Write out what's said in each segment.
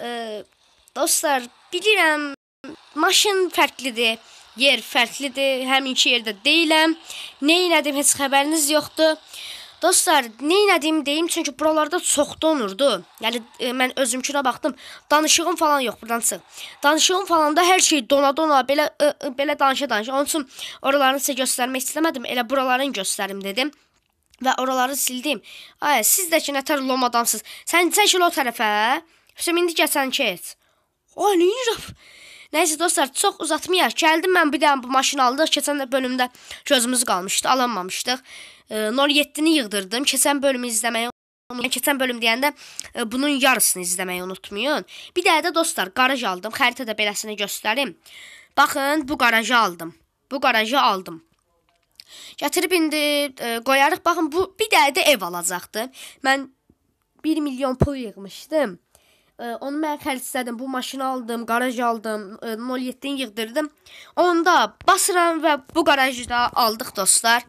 Ə, dostlar, bilirəm maşın fərqlidir, yer fərqlidir, həminki yerdə deyiləm. Nə etdim heç xəbəriniz yoxdur. Dostlar, nə etdiyimi deyim, çünki buralarda çox donurdu. Yəni e, mən özümkünə baxdım. Danışığım falan yox burdan çıx. Danışığım falanda hər şey dona-dona belə e, e, belə danışa-danışa. Onun üçün oralarını sizə göstərmək istəmədim. Elə buraların göstərim dedim və oraları sildim. Ay, siz də ki nətər lomadansınız. Sən çəkil o tərəfə. Həmçinin indi keçən keç. Ay, neynirəm? Nəysə dostlar, çox uzatmayaq. Gəldim mən bir dənə bu maşını aldıq. Keçən bölümdə gözümüz qalmışdı, alamamışdıq. E, Nor 7-ni yığdırdım. Keçən bölümü izləməyi yəni Keçən bölüm deyəndə e, bunun yarısını izləməyi unutmayın. Bir dənə də dostlar, qaraj aldım. Xəritədə beləsini göstərim. Baxın, bu qarajı aldım. Bu qarajı aldım. Gətirib indi e, qoyarıq. Baxın, bu bir dənə də ev alacaqdı. Mən 1 milyon pul yığmışdım onu mən xərclədim, bu maşını aldım, qaraj aldım, 07-ni e, yığdırdım. Onda basıram və bu qarajda aldıq dostlar.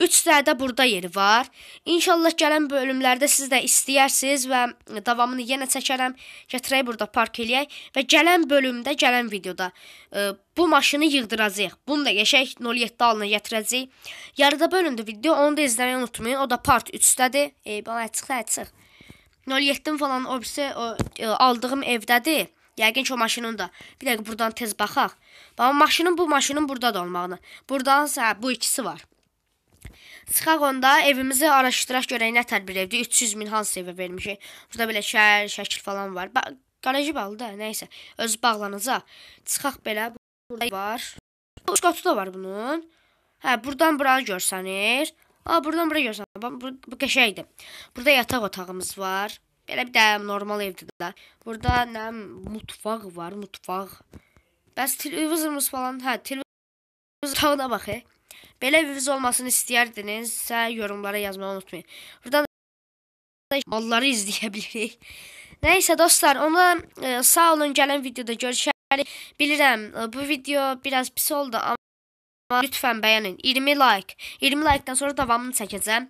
3 dənə də burada yeri var. İnşallah gələn bölümlərdə siz də istəyərsiniz və davamını yenə çəkərəm. Gətirək burada park eləyək və gələn bölümdə, gələn videoda e, bu maşını yığdıracağıq. Bunu da geçək 07 alına gətirəcəyik. Yarıda bölümdə video onu da izləməyi unutmayın. O da part 3-dədir. Ey, bana çıx, çıx. 07 falan obse o, e, aldığım evdədir. Yəqin ki, o maşının da. Bir dəqiqə burdan tez baxaq. Bax, maşının bu maşının burada da olmağını. Burdansa hə, bu ikisi var. Çıxaq onda evimizi araşdıraq görək nə tədbir evdir. 300 min hansı evə vermişik. Burada belə şəhər, şəkil falan var. Bax, qarajı bağlı da, nə isə. Öz bağlanacaq. Çıxaq belə burada var. Skotu da var bunun. Hə, burdan bura görsənir. A, burdan bura görsənir. Bu, bu qəşəkdir. Burada yataq otağımız var. Belə bir də normal evdir də. Burada nə mutfaq var, mutfaq. Bəs televizorumuz falan, hə, televizor otağına bax. Hə. Belə eviniz olmasını istəyərdinizsə yorumlara yazmayı unutmayın. Buradan da malları izləyə bilirik. Nəysə dostlar, ona e, sağ olun gələn videoda görüşərik. Bilirəm, e, bu video biraz pis oldu amma Lütfən bəyənin. 20 like. 20 like-dan sonra davamını çəkəcəm.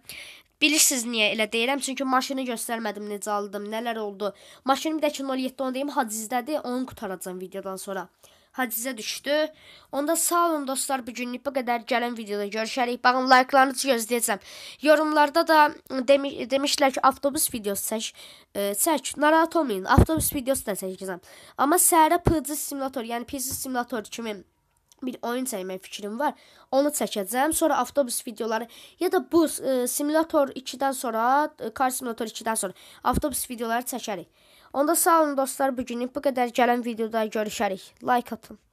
Bilirsiniz niyə elə deyirəm? Çünki maşını göstərmədim, necə aldım, nələr oldu. Maşınım da 0.7 onu deyim, hacizdədir. Onu qutaracam videodan sonra. Hacizə düşdü. Onda sağ olun dostlar, bu günlük bu qədər. Gələn videoda görüşərik. Baxın, like-larınızı gözləyəcəm. Yorumlarda da demi demişlər ki, avtobus videosu çək. E, çək, narahat olmayın. Avtobus videosu da çəkəcəm. Amma səhərə PC simulator, yəni PC simulator kimi bir oyun çəkmək fikrim var. Onu çəkəcəm. Sonra avtobus videoları ya da bu e, simulator 2-dən sonra, e, Car Simulator 2-dən sonra avtobus videoları çəkərik. Onda sağ olun dostlar, bu günlük bu qədər. Gələn videoda görüşərik. Like atın.